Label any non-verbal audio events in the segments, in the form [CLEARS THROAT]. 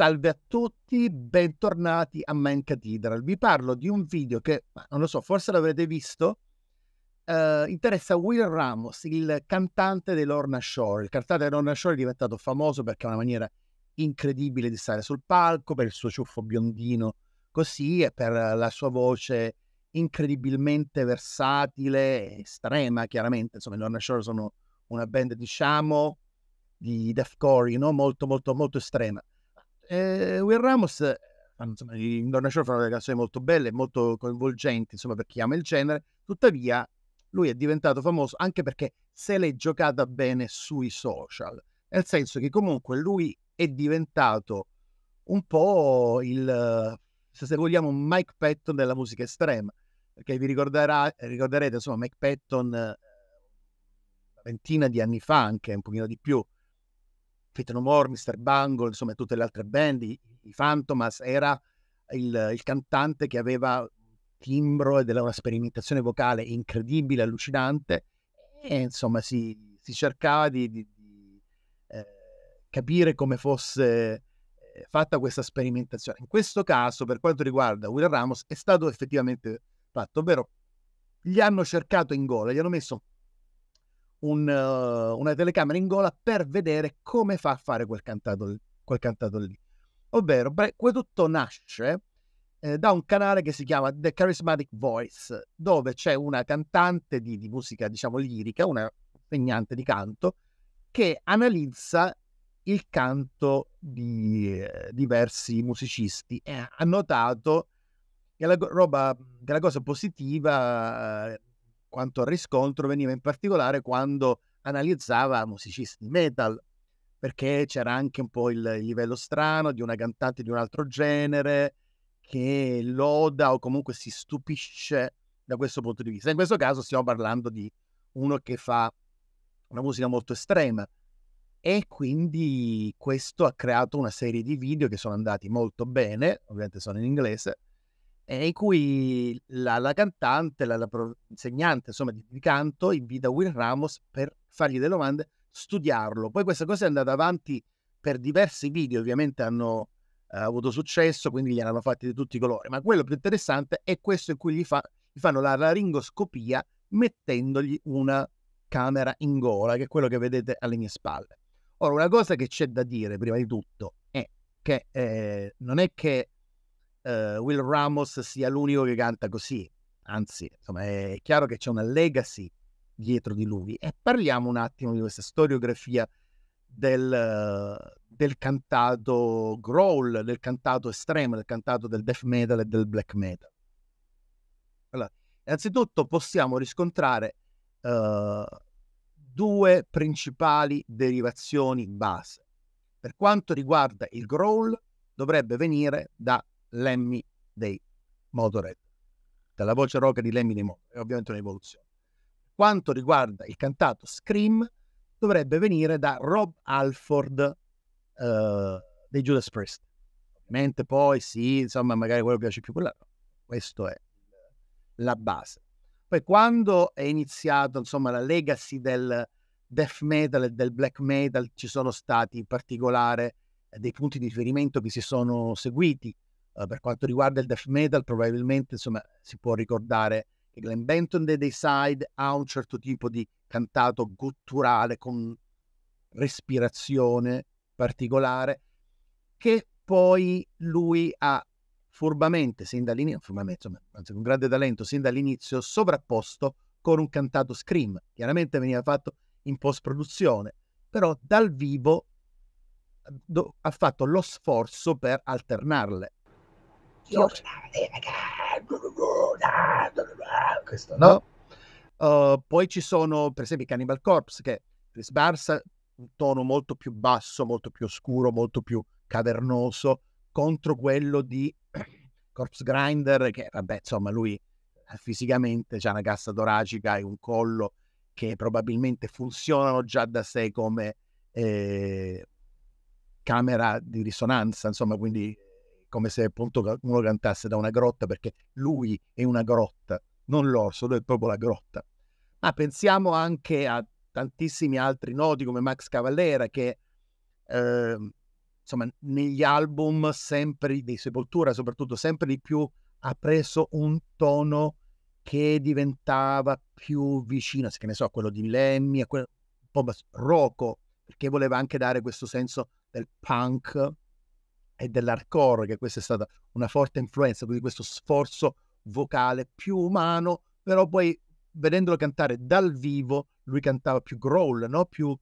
Salve a tutti, bentornati a Mind Cathedral. Vi parlo di un video che, non lo so, forse l'avrete visto, eh, interessa Will Ramos, il cantante di Lorna Shore. Il cantante di Lorna Shore è diventato famoso perché ha una maniera incredibile di stare sul palco, per il suo ciuffo biondino così e per la sua voce incredibilmente versatile, estrema chiaramente. Insomma, i Lorna Shore sono una band, diciamo, di deathcore, no? molto molto molto estrema eh, Will Ramos, eh, insomma, in Donna Show fa delle canzoni molto belle, molto coinvolgenti, insomma, per chi ama il genere, tuttavia lui è diventato famoso anche perché se l'è giocata bene sui social, nel senso che comunque lui è diventato un po' il, se vogliamo, Mike Patton della musica estrema, perché vi ricorderete, insomma, Mike Patton eh, ventina di anni fa, anche un pochino di più, Fit No More, Mr. Bungle, insomma tutte le altre band, i, i Phantomas, era il, il, cantante che aveva timbro e una sperimentazione vocale incredibile, allucinante e insomma si, si cercava di, di, di eh, capire come fosse eh, fatta questa sperimentazione. In questo caso, per quanto riguarda Will Ramos, è stato effettivamente fatto, ovvero gli hanno cercato in gola, gli hanno messo un, uh, una telecamera in gola per vedere come fa a fare quel cantato, quel cantato lì. Ovvero, tutto nasce eh, da un canale che si chiama The Charismatic Voice, dove c'è una cantante di, di musica, diciamo, lirica, una insegnante di canto, che analizza il canto di eh, diversi musicisti e ha notato che la, roba, che la cosa positiva eh, quanto al riscontro veniva in particolare quando analizzava musicisti metal, perché c'era anche un po' il, livello strano di una cantante di un altro genere che loda o comunque si stupisce da questo punto di vista. In questo caso stiamo parlando di uno che fa una musica molto estrema e quindi questo ha creato una serie di video che sono andati molto bene, ovviamente sono in inglese, eh, in cui la, la cantante, la, la insegnante insomma, di, di canto invita Will Ramos per fargli delle domande, studiarlo. Poi questa cosa è andata avanti per diversi video, ovviamente hanno eh, avuto successo, quindi gli hanno fatti di tutti i colori, ma quello più interessante è questo in cui gli, fa, gli fanno la laringoscopia mettendogli una camera in gola, che è quello che vedete alle mie spalle. Ora, una cosa che c'è da dire prima di tutto è che eh, non è che eh, Will Ramos sia l'unico che canta così, anzi insomma, è chiaro che c'è una legacy dietro di lui e parliamo un attimo di questa storiografia del, del cantato growl, del cantato estremo, del cantato del death metal e del black metal. Allora, innanzitutto possiamo riscontrare uh, due principali derivazioni base. Per quanto riguarda il growl, dovrebbe venire da Lemmy dei Motorhead, dalla voce rock di Lemmy dei Motorhead, è ovviamente un'evoluzione. Quanto riguarda il cantato Scream, dovrebbe venire da Rob Alford eh, dei Judas Priest. Ovviamente poi sì, insomma, magari quello piace più quella, questo è la base. Poi quando è iniziato, insomma, la legacy del death metal e del black metal, ci sono stati in particolare eh, dei punti di riferimento che si sono seguiti. Eh, per quanto riguarda il death metal, probabilmente insomma, si può ricordare che Glenn Benton dei Dayside ha un certo tipo di cantato gutturale con respirazione particolare che poi lui ha furbamente, sin dall'inizio, furbamente, insomma, anzi con grande talento, sin dall'inizio sovrapposto con un cantato scream. Chiaramente veniva fatto in post-produzione, però dal vivo eh, ha fatto lo sforzo per alternarle io questo no uh, poi ci sono per esempio i Cannibal Corpse che sbarsa un tono molto più basso molto più oscuro molto più cavernoso contro quello di [CLEARS THROAT] Corpse Grinder che vabbè insomma lui eh, fisicamente ha una cassa toracica e un collo che probabilmente funzionano già da sé come eh, camera di risonanza insomma quindi come se appunto uno cantasse da una grotta perché lui è una grotta, non l'orso, lui è proprio la grotta. Ma pensiamo anche a tantissimi altri noti come Max Cavallera che eh, insomma negli album sempre di Sepoltura soprattutto sempre di più ha preso un tono che diventava più vicino, che ne so, a quello di Lemmy, a quello un po' roco, perché voleva anche dare questo senso del punk e dell'hardcore, che questa è stata una forte influenza, quindi questo sforzo vocale più umano, però poi vedendolo cantare dal vivo, lui cantava più growl, no? più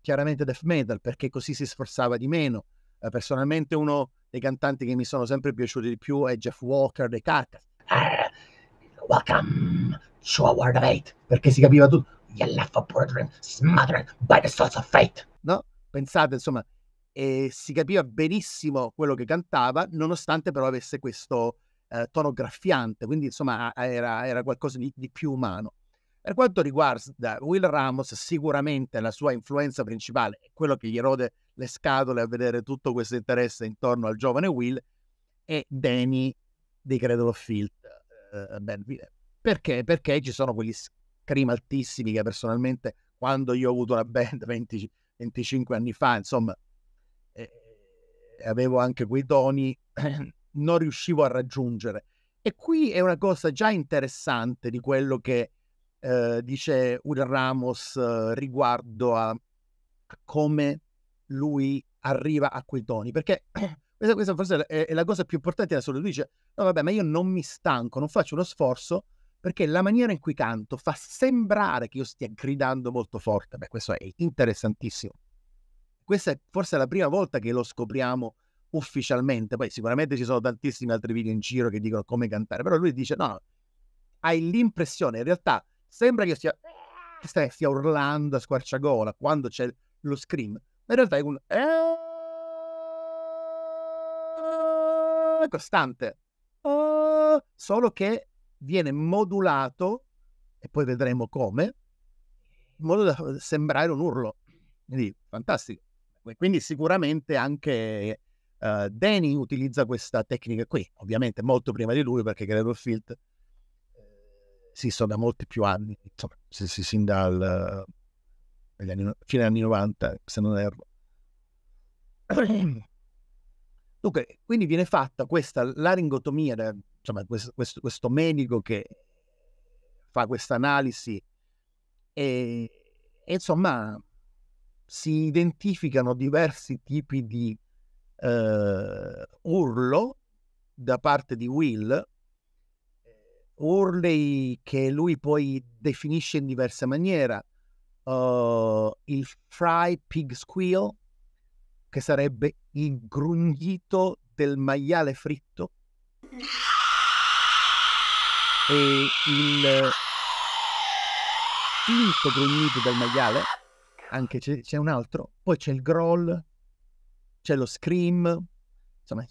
chiaramente death metal, perché così si sforzava di meno. Eh, personalmente uno dei cantanti che mi sono sempre piaciuti di più è Jeff Walker dei Carcass. Eh, welcome to a world of hate, perché si capiva tutto. You left for brethren, smothered by the swords of fate. No? Pensate, insomma, e si capiva benissimo quello che cantava, nonostante però avesse questo eh, tono graffiante, quindi insomma era, era qualcosa di, di, più umano. Per quanto riguarda Will Ramos, sicuramente la sua influenza principale è quello che gli rode le scatole a vedere tutto questo interesse intorno al giovane Will, è Danny di Credolo Field. Eh, Benville. Perché? Perché ci sono quegli scream altissimi che personalmente quando io ho avuto la band 20, [LAUGHS] 25 anni fa, insomma, avevo anche quei toni, [CLEARS THROAT] non riuscivo a raggiungere. E qui è una cosa già interessante di quello che eh, dice Uri Ramos eh, riguardo a, a, come lui arriva a quei toni, perché [CLEARS THROAT] questa, questa forse è, è, la cosa più importante da solo. Lui dice, no vabbè, ma io non mi stanco, non faccio uno sforzo, perché la maniera in cui canto fa sembrare che io stia gridando molto forte. Beh, questo è interessantissimo. Questa è forse la prima volta che lo scopriamo ufficialmente. Poi sicuramente ci sono tantissimi altri video in giro che dicono come cantare, però lui dice no, no, hai l'impressione, in realtà sembra che stia, stai, stia urlando a squarciagola quando c'è lo scream, ma in realtà è un È costante, solo che viene modulato, e poi vedremo come, in modo da sembrare un urlo. Quindi, fantastico. Quindi sicuramente anche uh, Danny utilizza questa tecnica qui, ovviamente molto prima di lui perché credo Cradlefield eh, esistono da molti più anni, insomma, sin, sin dal uh, anni, fine anni 90, se non erro. [CLEARS THROAT] Dunque, quindi viene fatta questa laringotomia, insomma, questo, questo, questo medico che fa questa analisi e, e, insomma si identificano diversi tipi di eh, urlo da parte di Will, eh, urli che lui poi definisce in diversa maniera. Uh, il fry pig squeal, che sarebbe il grugnito del maiale fritto, e il eh, finto grugnito del maiale anche c'è, c'è un altro, poi c'è il growl, c'è lo scream, insomma,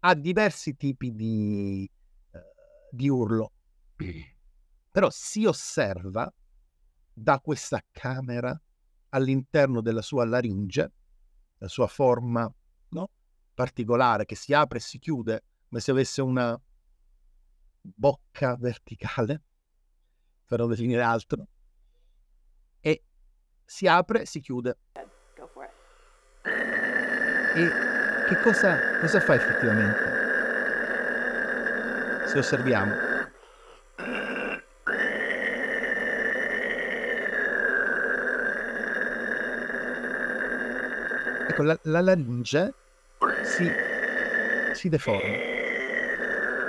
ha diversi tipi di, uh, di urlo. Però si osserva da questa camera all'interno della sua laringe, la sua forma no? particolare che si apre e si chiude come se avesse una bocca verticale, per non definire altro, si apre, si chiude. E che cosa, cosa fa effettivamente? Se osserviamo. Ecco, la, la laringe si, si deforma.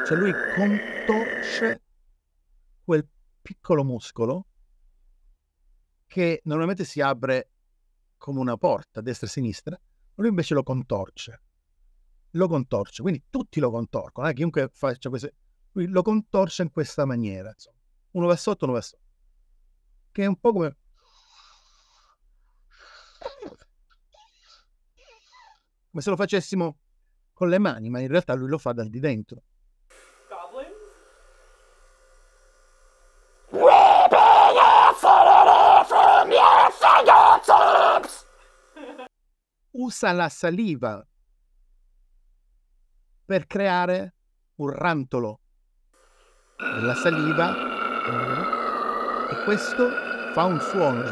Cioè lui contorce quel piccolo muscolo che normalmente si apre come una porta, destra e sinistra, lui invece lo contorce. Lo contorce, quindi tutti lo contorcono, eh? chiunque faccia queste... Lui lo contorce in questa maniera, insomma. Uno va sotto, uno va sotto. Che è un po' come... Come se lo facessimo con le mani, ma in realtà lui lo fa dal di dentro. Usa la saliva per creare un rantolo. La saliva e questo fa un suono.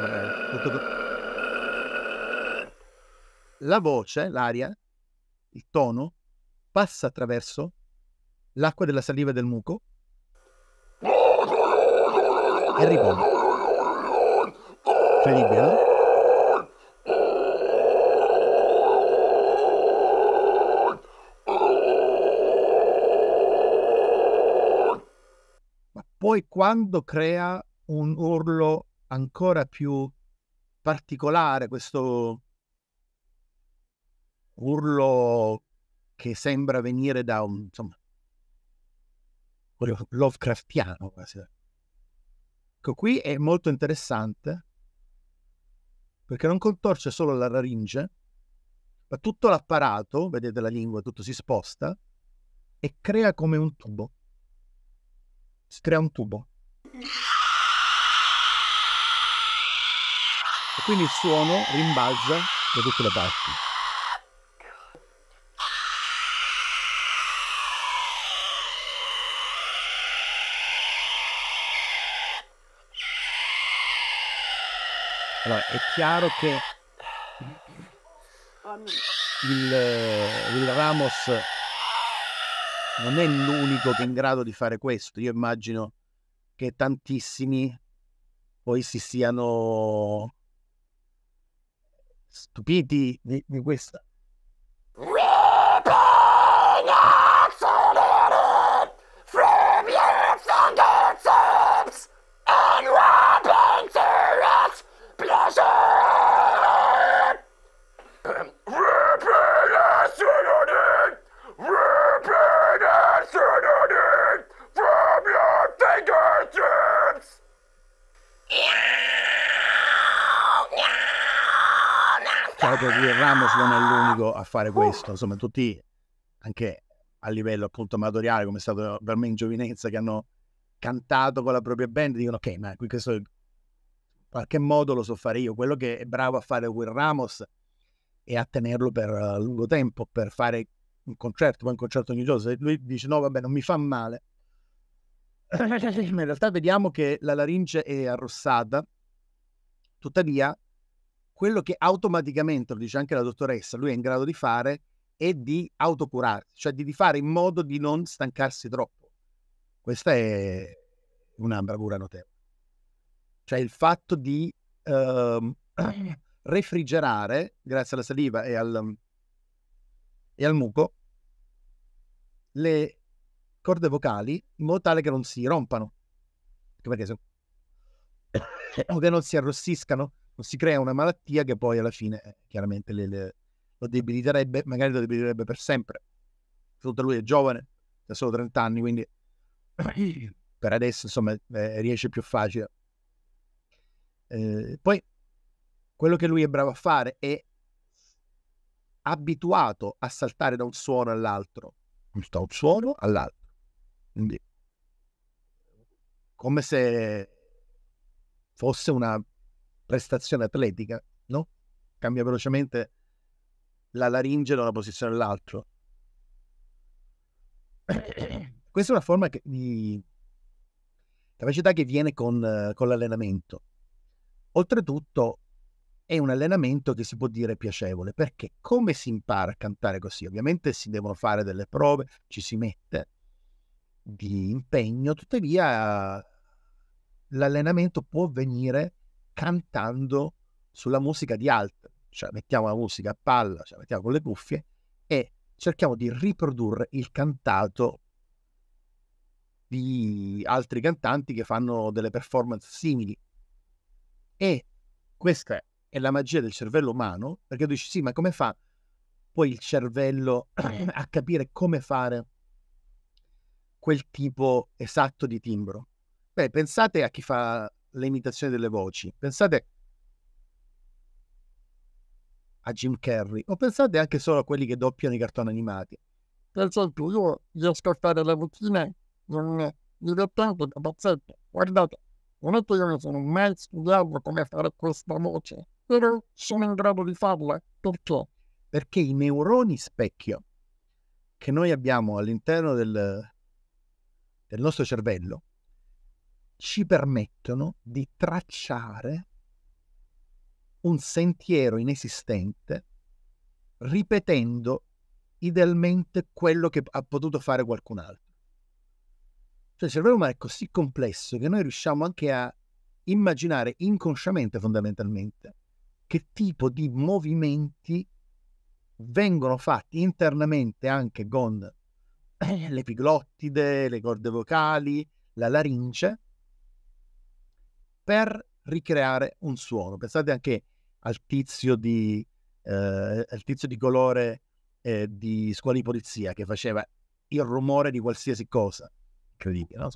La voce, l'aria, il tono passa attraverso l'acqua della saliva del muco e ribomba. Incredibile, no? Poi quando crea un urlo ancora più particolare, questo urlo che sembra venire da un insomma, Lovecraftiano quasi. Ecco, qui è molto interessante perché non contorce solo la laringe, ma tutto l'apparato, vedete la lingua, tutto si sposta e crea come un tubo si crea un tubo. E quindi il suono rimbalza da tutte le parti. Allora, è chiaro che il, il Ramos non è l'unico che è in grado di fare questo. Io immagino che tantissimi poi si siano stupiti di, di questa chiaro che Ramos non è l'unico a fare oh. questo, insomma tutti, anche a livello appunto amatoriale, come è stato per me in giovinezza, che hanno cantato con la propria band, dicono ok, ma questo in qualche modo lo so fare io, quello che è bravo a fare Will Ramos è a tenerlo per eh, lungo tempo, per fare un concerto, poi un concerto ogni giorno, se lui dice no vabbè non mi fa male, [CLEARS THROAT] in realtà vediamo che la laringe è arrossata, tuttavia quello che automaticamente, lo dice anche la dottoressa, lui è in grado di fare è di autocurarsi, cioè di fare in modo di non stancarsi troppo. Questa è una bravura notevole. Cioè il fatto di uh, [CLEARS THROAT] refrigerare, grazie alla saliva e al, e al muco, le corde vocali in modo tale che non si rompano. perché se... [COUGHS] o che non si arrossiscano non si crea una malattia che poi alla fine eh, chiaramente le, le, lo debiliterebbe, magari lo debiliterebbe per sempre. Soprattutto lui è giovane, ha solo 30 anni, quindi [CLEARS THROAT] per adesso insomma eh, riesce più facile. Eh, poi quello che lui è bravo a fare è abituato a saltare da un suono all'altro, da un suono all'altro. Quindi, come se fosse una prestazione atletica, no? Cambia velocemente la laringe da una posizione all'altra. [COUGHS] Questa è una forma che, di capacità che viene con, con l'allenamento. Oltretutto è un allenamento che si può dire piacevole, perché come si impara a cantare così? Ovviamente si devono fare delle prove, ci si mette di impegno, tuttavia l'allenamento può venire cantando sulla musica di altri, cioè mettiamo la musica a palla, cioè mettiamo con le cuffie e cerchiamo di riprodurre il cantato di altri cantanti che fanno delle performance simili. E questa è la magia del cervello umano, perché tu dici sì, ma come fa poi il cervello [CLEARS THROAT] a capire come fare quel tipo esatto di timbro? Beh, pensate a chi fa le imitazioni delle voci. Pensate a Jim Carrey o pensate anche solo a quelli che doppiano i cartoni animati. Per esempio, io di ascoltare le vocine non mi tanto da pazzesco. Guardate, non è che io non sono mai studiato come fare questa voce, però sono in grado di farla. Perché? Perché i neuroni specchio che noi abbiamo all'interno del, del nostro cervello ci permettono di tracciare un sentiero inesistente ripetendo idealmente quello che ha potuto fare qualcun altro. Cioè il cervello umano è così complesso che noi riusciamo anche a immaginare inconsciamente fondamentalmente che tipo di movimenti vengono fatti internamente anche con l'epiglottide, [CLEARS THROAT] le corde vocali, la laringe, per ricreare un suono. Pensate anche al tizio di, eh, al tizio di colore eh, di scuola di polizia che faceva il rumore di qualsiasi cosa. Incredibile, no?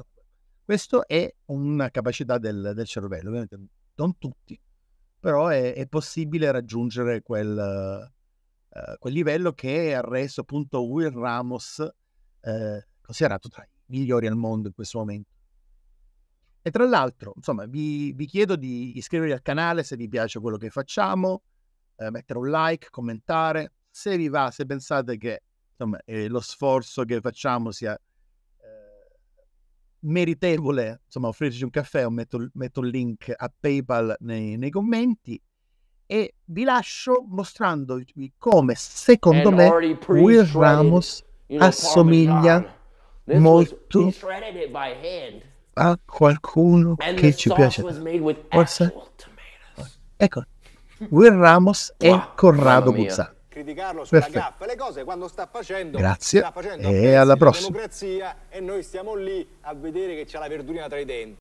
Questo è una capacità del, del cervello, ovviamente non tutti, però è, è possibile raggiungere quel, uh, quel, livello che ha reso appunto Will Ramos uh, considerato tra i migliori al mondo in questo momento. E tra l'altro, insomma, vi, vi, chiedo di iscrivervi al canale se vi piace quello che facciamo, eh, mettere un like, commentare, se vi va, se pensate che insomma, eh, lo sforzo che facciamo sia eh, meritevole, insomma, offrirci un caffè o metto, metto il link a PayPal nei, nei, commenti e vi lascio mostrandovi come, secondo me, Will Ramos assomiglia molto a qualcuno And che ci piace. Forse? Ecco, Will Ramos wow, e Corrado Buzzati. Criticarlo sulla Perfetto. gaffa, le cose quando sta facendo, Grazie sta facendo e alla prossima. democrazia e noi stiamo lì a vedere che c'è la verdurina tra i denti.